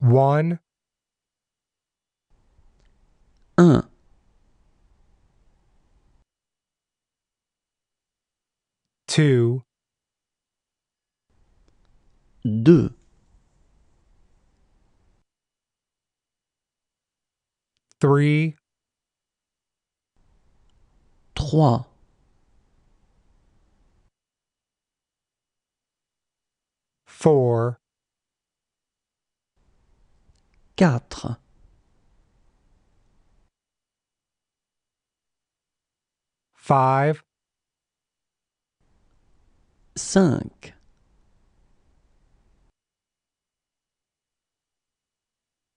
one. Un. Uh. Two. Deux. Three. Trois. Four. 4. 5 5. 6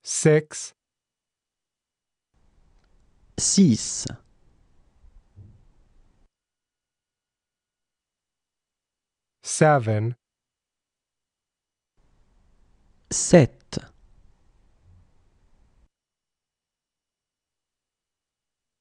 6. 7 7.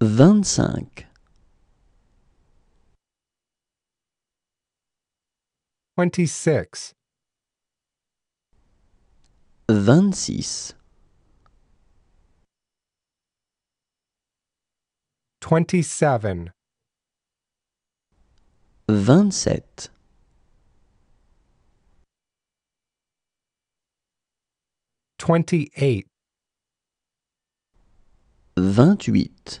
vingt-cinq twenty-six, vingt-six, twenty vingt-sept, twenty vingt-huit,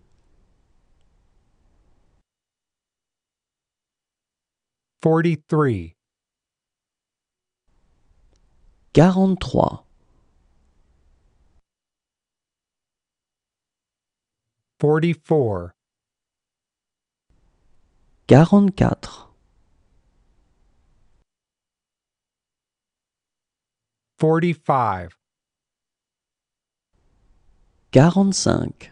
43 43 44 44 45 45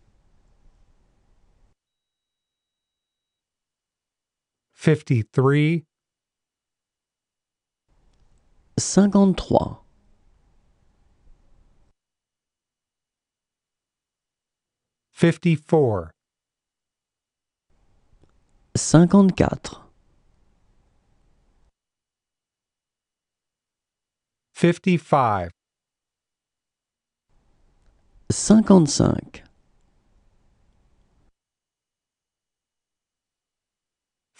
53 53 54 54 55 55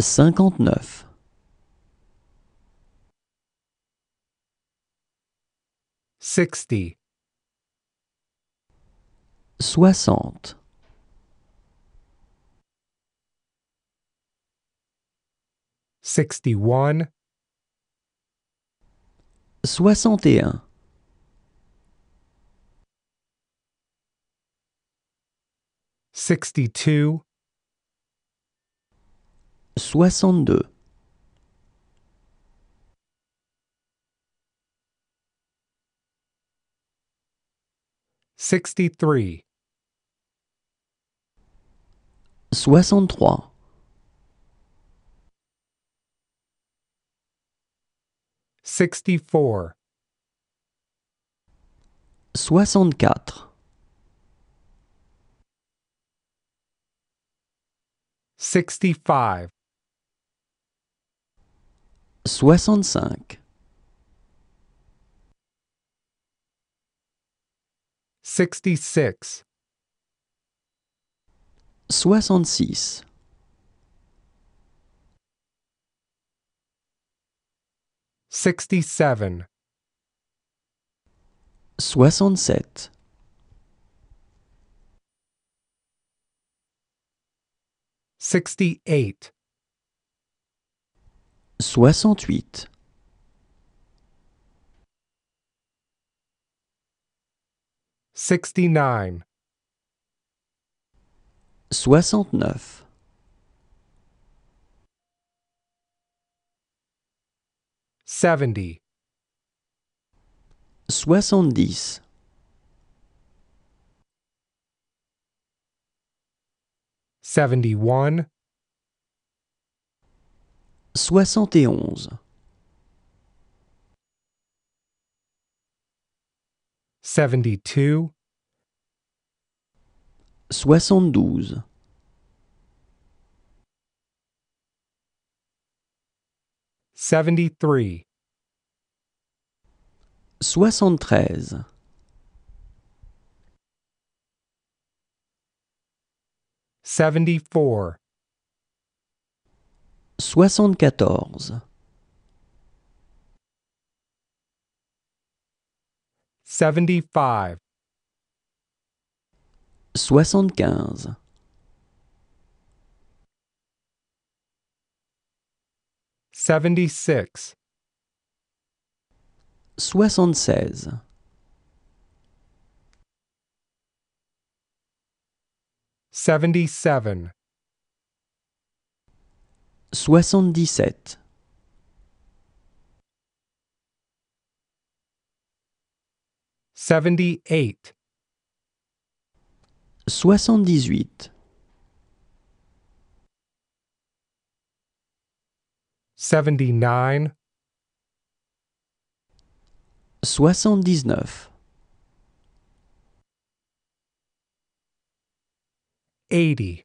Fifty-nine. neuf. Sixty. Soixante. Sixty-one. Soixante et un. Sixty-two. 62 63 63 64 64 65 soixante-cinq. Sixty-six. Soixante-six. Sixty-seven. Soixante-sept. Sixty-eight. Sixty-eight. sixty-nine seventy seventy-one 71 72 72 73 73 74 soixante-quatorze. Seventy-five. Soixante-quinze. Seventy-six. Soixante-seize. Seventy-seven. 77 78 78 79 79 80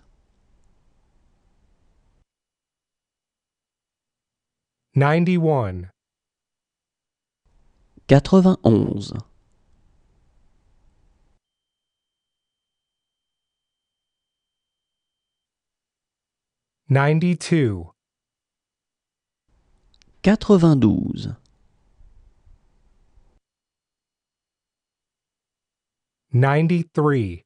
91 91 92 92 93 93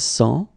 100